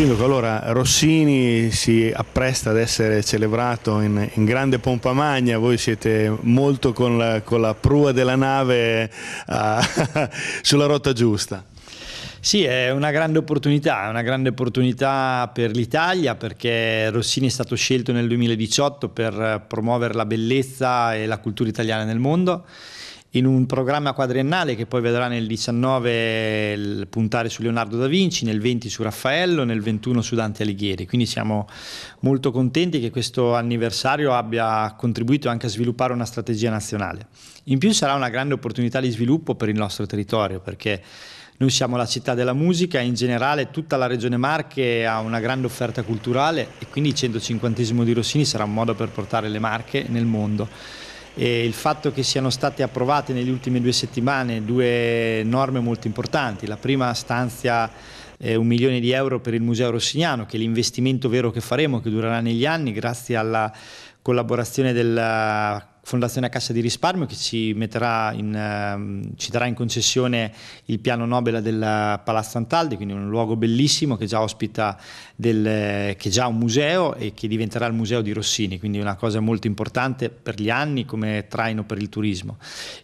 Sindaco, allora Rossini si appresta ad essere celebrato in, in grande pompa magna, voi siete molto con la, con la prua della nave uh, sulla rotta giusta. Sì, è una grande opportunità, è una grande opportunità per l'Italia perché Rossini è stato scelto nel 2018 per promuovere la bellezza e la cultura italiana nel mondo in un programma quadriennale che poi vedrà nel 19 il puntare su Leonardo da Vinci, nel 20 su Raffaello, nel 21 su Dante Alighieri. Quindi siamo molto contenti che questo anniversario abbia contribuito anche a sviluppare una strategia nazionale. In più sarà una grande opportunità di sviluppo per il nostro territorio perché noi siamo la città della musica e in generale tutta la regione Marche ha una grande offerta culturale e quindi il 150 di Rossini sarà un modo per portare le Marche nel mondo e il fatto che siano state approvate nelle ultime due settimane due norme molto importanti. La prima stanzia eh, un milione di euro per il Museo Rossignano, che è l'investimento vero che faremo, che durerà negli anni, grazie alla collaborazione della Fondazione Cassa di Risparmio che ci, in, ehm, ci, darà in concessione il piano Nobela del Palazzo Antaldi, quindi un luogo bellissimo che già ospita del, che già un museo e che diventerà il museo di Rossini, quindi una cosa molto importante per gli anni come traino per il turismo.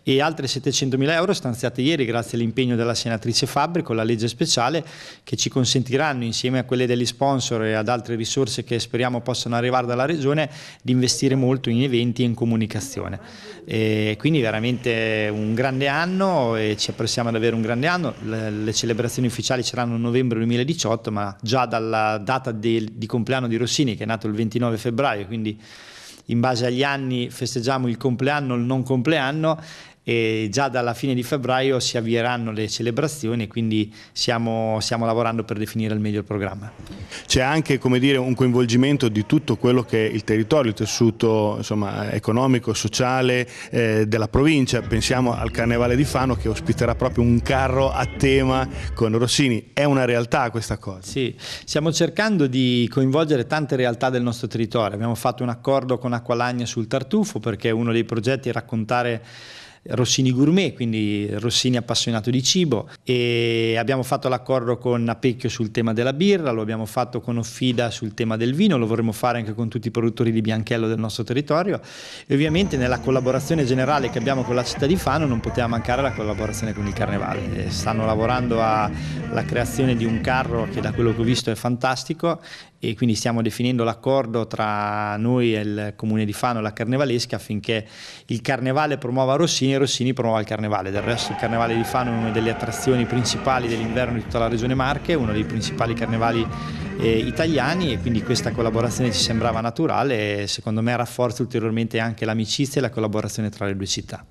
E altre 700 mila euro stanziate ieri grazie all'impegno della senatrice Fabbri con la legge speciale che ci consentiranno insieme a quelle degli sponsor e ad altre risorse che speriamo possano arrivare dalla regione di investire molto in eventi e in comunicazione formazione. E quindi veramente un grande anno e ci apprestiamo ad avere un grande anno, le, le celebrazioni ufficiali saranno a novembre 2018 ma già dalla data di, di compleanno di Rossini che è nato il 29 febbraio, quindi in base agli anni festeggiamo il compleanno o il non compleanno e già dalla fine di febbraio si avvieranno le celebrazioni quindi siamo, stiamo lavorando per definire al meglio il programma. C'è anche dire, un coinvolgimento di tutto quello che è il territorio, il tessuto insomma, economico, sociale eh, della provincia, pensiamo al Carnevale di Fano che ospiterà proprio un carro a tema con Rossini, è una realtà questa cosa? Sì, stiamo cercando di coinvolgere tante realtà del nostro territorio, abbiamo fatto un accordo con Acqualagna sul tartufo perché uno dei progetti è raccontare Rossini Gourmet, quindi Rossini appassionato di cibo e abbiamo fatto l'accordo con Apecchio sul tema della birra, lo abbiamo fatto con Offida sul tema del vino, lo vorremmo fare anche con tutti i produttori di Bianchello del nostro territorio e ovviamente nella collaborazione generale che abbiamo con la città di Fano non poteva mancare la collaborazione con il Carnevale. Stanno lavorando alla creazione di un carro che da quello che ho visto è fantastico e quindi stiamo definendo l'accordo tra noi e il comune di Fano e la Carnevalesca affinché il Carnevale promuova Rossini e Rossini promuova il Carnevale. Del resto il Carnevale di Fano è una delle attrazioni principali dell'inverno di tutta la regione Marche, uno dei principali carnevali eh, italiani e quindi questa collaborazione ci sembrava naturale e secondo me rafforza ulteriormente anche l'amicizia e la collaborazione tra le due città.